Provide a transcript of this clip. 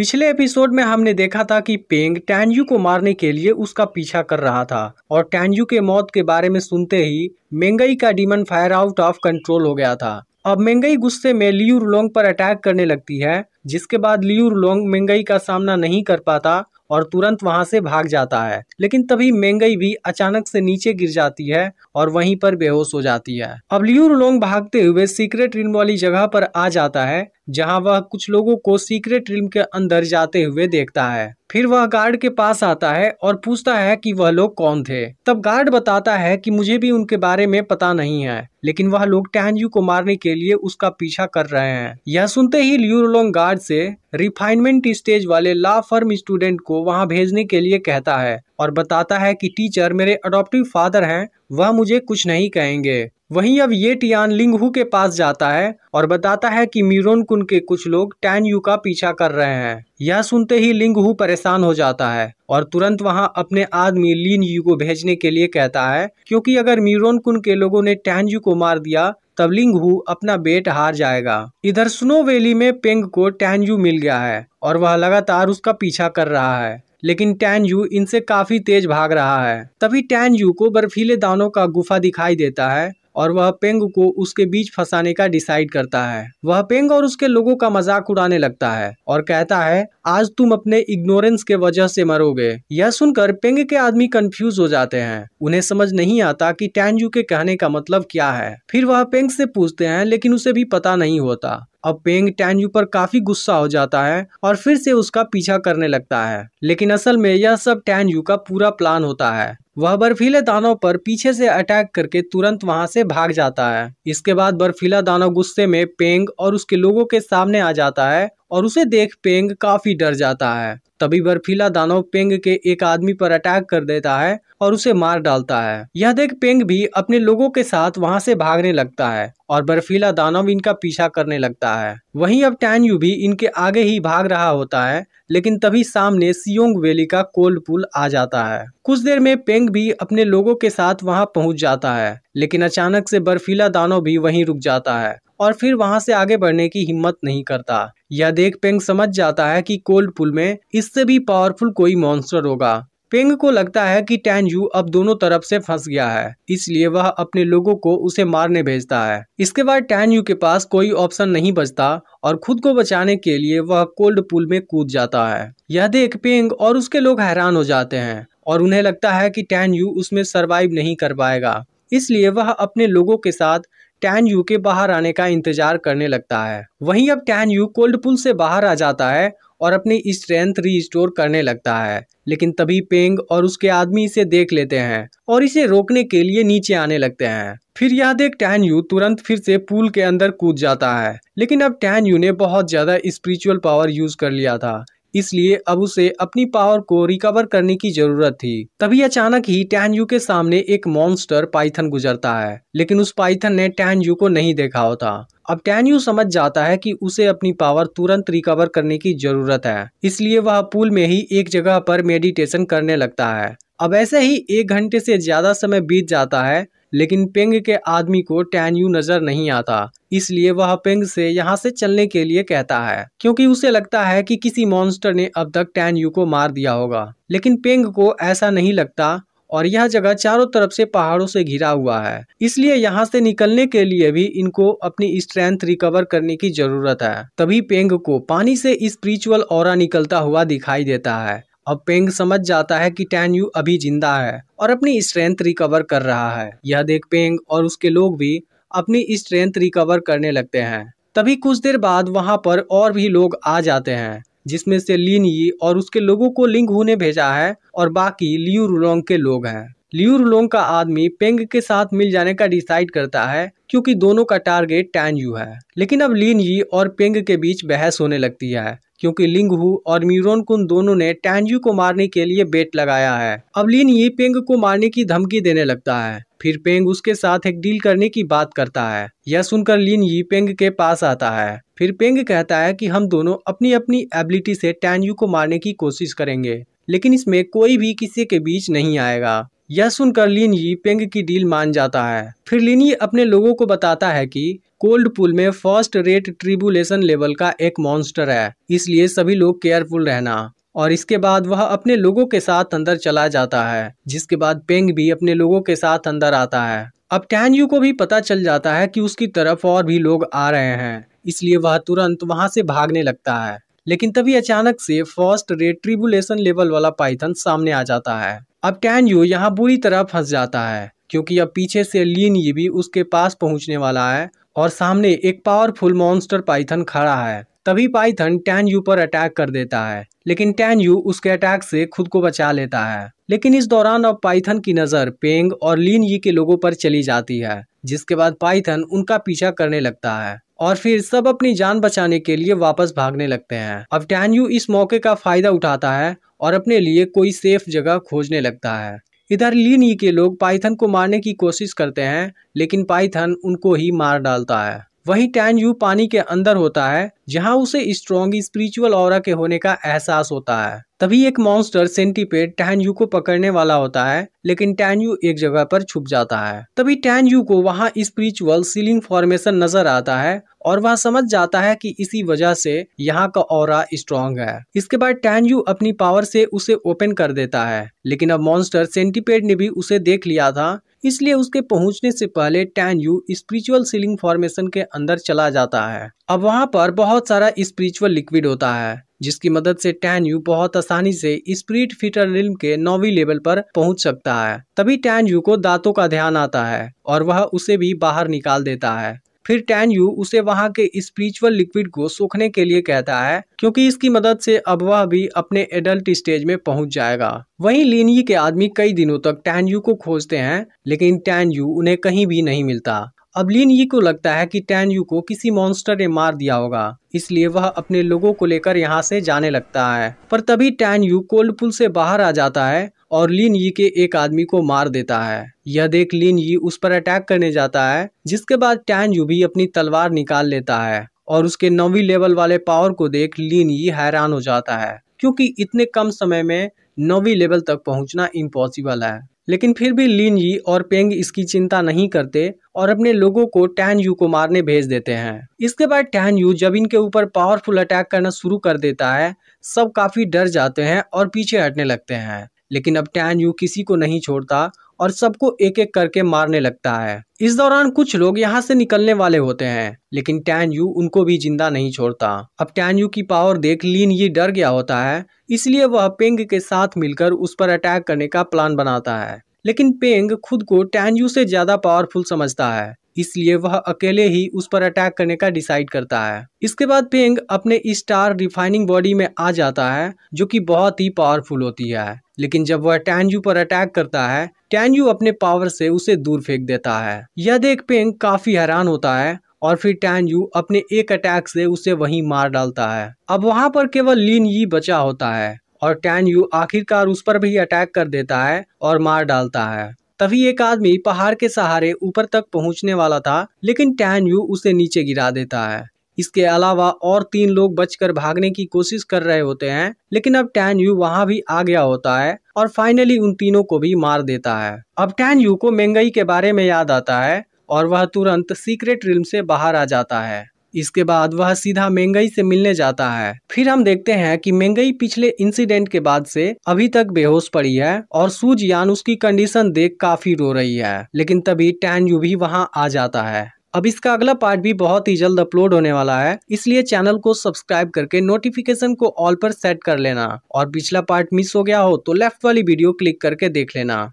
पिछले एपिसोड में हमने देखा था कि पेंग टैनयू को मारने के लिए उसका पीछा कर रहा था और टैनयू के मौत के बारे में सुनते ही मेंगई का demon fire out of control हो गया था अब मेंगई गुस्से में लियू रुलोंग पर अटैक करने लगती है जिसके बाद लियू रुलोंग मेंगई का सामना नहीं कर पाता और तुरंत वहां से भाग जाता है लेकिन तभी मेंगई भी अचानक से नीचे गिर जाती है और वहीं पर बेहोश हो जाती है अब लियू रुलोंग भागते हुए सीक्रेट रिन वाली जगह पर आ जाता है जहां वह कुछ लोगों को सीक्रेट रिम के अंदर जाते हुए देखता है फिर वह गार्ड के पास आता है और पूछता है कि वह लोग कौन थे तब गार्ड बताता है कि मुझे भी उनके बारे में पता नहीं है लेकिन वह लोग टहनयू को मारने के लिए उसका पीछा कर रहे हैं यह सुनते ही ल्यूरोलोंग गार्ड से रिफाइनमेंट स्टेज वाले ला फर्म स्टूडेंट को वहाँ भेजने के लिए कहता है और बताता है की टीचर मेरे अडोप्टिव फादर है वह मुझे कुछ नहीं कहेंगे वहीं अब ये टियान लिंगहू के पास जाता है और बताता है कि मीरोन कुन के कुछ लोग टैन यू का पीछा कर रहे हैं यह सुनते ही लिंगहू परेशान हो जाता है और तुरंत वहां अपने आदमी लीन यू को भेजने के लिए कहता है क्योंकि अगर मीरोन कुन के लोगों ने टैन यू को मार दिया तब लिंगहू अपना बेट हार जाएगा इधर स्नो वैली में पेंग को यू मिल गया है और वह लगातार उसका पीछा कर रहा है लेकिन यू इनसे काफी तेज भाग रहा है तभी यू को बर्फीले दानों का गुफा दिखाई देता है और वह पेंग को उसके बीच फंसाने का डिसाइड करता है वह पेंग और उसके लोगों का मजाक उड़ाने लगता है और कहता है आज तुम अपने इग्नोरेंस के वजह से मरोगे यह सुनकर पेंग के आदमी कंफ्यूज हो जाते हैं उन्हें समझ नहीं आता कि टैंजू के कहने का मतलब क्या है फिर वह पेंग से पूछते हैं लेकिन उसे भी पता नहीं होता अब पेंग टैनयू पर काफी गुस्सा हो जाता है और फिर से उसका पीछा करने लगता है लेकिन असल में यह सब टैनयू का पूरा प्लान होता है वह बर्फीले दानों पर पीछे से अटैक करके तुरंत वहां से भाग जाता है इसके बाद बर्फीला दानव गुस्से में पेंग और उसके लोगों के सामने आ जाता है और उसे देख पेंग काफ़ी डर जाता है तभी बर्फीला दानव पेंग के एक आदमी पर अटैक कर देता है और उसे मार डालता है यह देख पेंग भी अपने लोगों के साथ वहां से भागने लगता है और बर्फीला दानव इनका पीछा करने लगता है वहीं अब टैन यू भी इनके आगे ही भाग रहा होता है लेकिन तभी सामने सियोंग वैली का कोल पुल आ जाता है कुछ देर में पेंग भी अपने लोगों के साथ वहां पहुंच जाता है लेकिन अचानक से बर्फीला दानो भी वहीं रुक जाता है और फिर वहां से आगे बढ़ने की हिम्मत नहीं करता यह देख पेंग समझ जाता है कि कोल्ड पुल में इससे भी पावरफुल कोई मॉन्स्टर होगा पेंग को लगता है कि टैनजू अब दोनों तरफ से फंस गया है इसलिए वह अपने लोगों को उसे मारने भेजता है इसके बाद टैनजू के पास कोई ऑप्शन नहीं बचता और खुद को बचाने के लिए वह कोल्ड पूल में कूद जाता है यह देख पेंग और उसके लोग हैरान हो जाते हैं और उन्हें लगता है कि टैनजू उसमें सर्वाइव नहीं कर पाएगा इसलिए वह अपने लोगों के साथ टैन यू के बाहर आने का इंतजार करने लगता है वहीं अब टैन यू कोल्ड पुल से बाहर आ जाता है और अपनी स्ट्रेंथ रिस्टोर करने लगता है लेकिन तभी पेंग और उसके आदमी इसे देख लेते हैं और इसे रोकने के लिए नीचे आने लगते हैं फिर यह देख टैन यू तुरंत फिर से पूल के अंदर कूद जाता है लेकिन अब टैन यू ने बहुत ज्यादा स्पिरिचुअल पावर यूज कर लिया था इसलिए अब उसे अपनी पावर को रिकवर करने की जरूरत थी तभी अचानक ही टैनयू के सामने एक मॉन्स्टर पाइथन गुजरता है लेकिन उस पाइथन ने टैनयू को नहीं देखा होता अब टैनयू समझ जाता है कि उसे अपनी पावर तुरंत रिकवर करने की जरूरत है इसलिए वह पूल में ही एक जगह पर मेडिटेशन करने लगता है अब ऐसे ही एक घंटे से ज्यादा समय बीत जाता है लेकिन पेंग के आदमी को टैन यू नजर नहीं आता इसलिए वह पेंग से यहाँ से चलने के लिए कहता है क्योंकि उसे लगता है कि किसी मॉन्स्टर ने अब तक टैन यू को मार दिया होगा लेकिन पेंग को ऐसा नहीं लगता और यह जगह चारों तरफ से पहाड़ों से घिरा हुआ है इसलिए यहाँ से निकलने के लिए भी इनको अपनी स्ट्रेंथ रिकवर करने की जरूरत है तभी पेंग को पानी से स्पिरिचुअल और निकलता हुआ दिखाई देता है अब पेंग समझ जाता है कि टैन यू अभी जिंदा है और अपनी स्ट्रेंथ रिकवर कर रहा है यह देख पेंग और उसके लोग भी अपनी स्ट्रेंथ रिकवर करने लगते हैं तभी कुछ देर बाद वहां पर और भी लोग आ जाते हैं जिसमें से लिन यी और उसके लोगों को लिंग होने भेजा है और बाकी लियू रुलोंग के लोग हैं लियू रुलोंग का आदमी पेंग के साथ मिल जाने का डिसाइड करता है क्योंकि दोनों का टारगेट टैन यू है लेकिन अब लिन यी और पेंग के बीच बहस होने लगती है क्योंकि लिंग हु और म्यूरोन कुन दोनों ने टैंजू को मारने के लिए बेट लगाया है अब लिन ये पेंग को मारने की धमकी देने लगता है फिर पेंग उसके साथ एक डील करने की बात करता है यह सुनकर लिन यी पेंग के पास आता है फिर पेंग कहता है कि हम दोनों अपनी अपनी एबिलिटी से टैंजू को मारने की कोशिश करेंगे लेकिन इसमें कोई भी किसी के बीच नहीं आएगा यह सुनकर लिन यी पेंग की डील मान जाता है फिर लिन यी अपने लोगों को बताता है कि कोल्ड पूल में फर्स्ट रेट ट्रिबुलेशन लेवल का एक मॉन्स्टर है इसलिए सभी लोग केयरफुल रहना और इसके बाद वह अपने लोगों के साथ अंदर चला जाता है जिसके बाद पेंग भी अपने लोगों के साथ अंदर आता है अब टैनयू को भी पता चल जाता है कि उसकी तरफ और भी लोग आ रहे हैं इसलिए वह तुरंत वहां से भागने लगता है लेकिन तभी अचानक से फर्स्ट रेट ट्रिबुलेशन लेवल वाला पाइथन सामने आ जाता है अब टैनयू यहाँ बुरी तरह फंस जाता है क्योंकि अब पीछे से लीन ये भी उसके पास पहुंचने वाला है और सामने एक पावरफुल मॉन्स्टर पाइथन खड़ा है तभी पाइथन टैन यू पर अटैक कर देता है लेकिन टैन यू उसके अटैक से खुद को बचा लेता है लेकिन इस दौरान अब पाइथन की नज़र पेंग और लीन यी के लोगों पर चली जाती है जिसके बाद पाइथन उनका पीछा करने लगता है और फिर सब अपनी जान बचाने के लिए वापस भागने लगते हैं अब टैन यू इस मौके का फायदा उठाता है और अपने लिए कोई सेफ जगह खोजने लगता है इधर लीनी के लोग पाइथन को मारने की कोशिश करते हैं लेकिन पाइथन उनको ही मार डालता है वही टैन यू पानी के अंदर होता है जहां उसे स्ट्रॉन्ग स्पिरिचुअल और के होने का एहसास होता है तभी एक मॉन्स्टर सेंटीपेड टैन यू को पकड़ने वाला होता है लेकिन टैन यू एक जगह पर छुप जाता है तभी टैन यू को वहां स्पिरिचुअल सीलिंग फॉर्मेशन नजर आता है और वह समझ जाता है कि इसी वजह से यहाँ का और स्ट्रॉन्ग है इसके बाद टैन यू अपनी पावर से उसे ओपन कर देता है लेकिन अब मॉन्स्टर सेंटीपेड ने भी उसे देख लिया था इसलिए उसके पहुंचने से पहले Tan Yu spiritual sealing formation के अंदर चला जाता है अब वहां पर बहुत सारा स्पिरिचुअल लिक्विड होता है जिसकी मदद से टैन यू बहुत आसानी से स्प्रिट फिटर रिल्म के नौवीं लेवल पर पहुंच सकता है तभी टैन यू को दांतों का ध्यान आता है और वह उसे भी बाहर निकाल देता है फिर टैन यू उसे वहाँ के स्पिरिचुअल लिक्विड को सोखने के लिए कहता है क्योंकि इसकी मदद से अब वह भी अपने एडल्ट स्टेज में पहुंच जाएगा वहीं यू के आदमी कई दिनों तक टैन यू को खोजते हैं लेकिन टैन यू उन्हें कहीं भी नहीं मिलता अब लिन यी को लगता है कि टैन यू को किसी मॉन्स्टर ने मार दिया होगा इसलिए वह अपने लोगों को लेकर यहाँ से जाने लगता है पर तभी टैन यू कोल्ड पुल से बाहर आ जाता है और लिन यी के एक आदमी को मार देता है यह देख लिन यी उस पर अटैक करने जाता है जिसके बाद टैन यू भी अपनी तलवार निकाल लेता है और उसके नौवीं लेवल वाले पावर को देख लिन यी हैरान हो जाता है क्योंकि इतने कम समय में नौवीं लेवल तक पहुंचना इम्पॉसिबल है लेकिन फिर भी लिन यी और पेंग इसकी चिंता नहीं करते और अपने लोगों को टैन यू को मारने भेज देते हैं इसके बाद टैन यू जब इनके ऊपर पावरफुल अटैक करना शुरू कर देता है सब काफी डर जाते हैं और पीछे हटने लगते हैं लेकिन अब टैन यू किसी को नहीं छोड़ता और सबको एक एक करके मारने लगता है इस दौरान कुछ लोग यहाँ से निकलने वाले होते हैं लेकिन टैन यू उनको भी जिंदा नहीं छोड़ता अब टैन यू की पावर देख लीन ये डर गया होता है इसलिए वह पेंग के साथ मिलकर उस पर अटैक करने का प्लान बनाता है लेकिन पेंग खुद को टैन यू से ज्यादा पावरफुल समझता है इसलिए वह अकेले ही उस पर अटैक करने का डिसाइड करता है इसके बाद पेंग अपने स्टार रिफाइनिंग बॉडी में आ जाता है जो कि बहुत ही पावरफुल होती है लेकिन जब वह टैनजू पर अटैक करता है टैंजू अपने पावर से उसे दूर फेंक देता है यह देख पेंग काफी हैरान होता है और फिर टैंजू अपने एक अटैक से उसे वहीं मार डालता है अब वहां पर केवल लीन यी बचा होता है और टैंजू आखिरकार उस पर भी अटैक कर देता है और मार डालता है तभी एक आदमी पहाड़ के सहारे ऊपर तक पहुंचने वाला था लेकिन टैन यू उसे नीचे गिरा देता है इसके अलावा और तीन लोग बचकर भागने की कोशिश कर रहे होते हैं लेकिन अब टैन यू वहाँ भी आ गया होता है और फाइनली उन तीनों को भी मार देता है अब टैन यू को महंगाई के बारे में याद आता है और वह तुरंत सीक्रेट रिल्म से बाहर आ जाता है इसके बाद वह सीधा मेंगई से मिलने जाता है फिर हम देखते हैं कि मेंगई पिछले इंसिडेंट के बाद से अभी तक बेहोश पड़ी है और सूज यान उसकी कंडीशन देख काफी रो रही है लेकिन तभी टैन यू भी वहां आ जाता है अब इसका अगला पार्ट भी बहुत ही जल्द अपलोड होने वाला है इसलिए चैनल को सब्सक्राइब करके नोटिफिकेशन को ऑल पर सेट कर लेना और पिछला पार्ट मिस हो गया हो तो लेफ्ट वाली वीडियो क्लिक करके देख लेना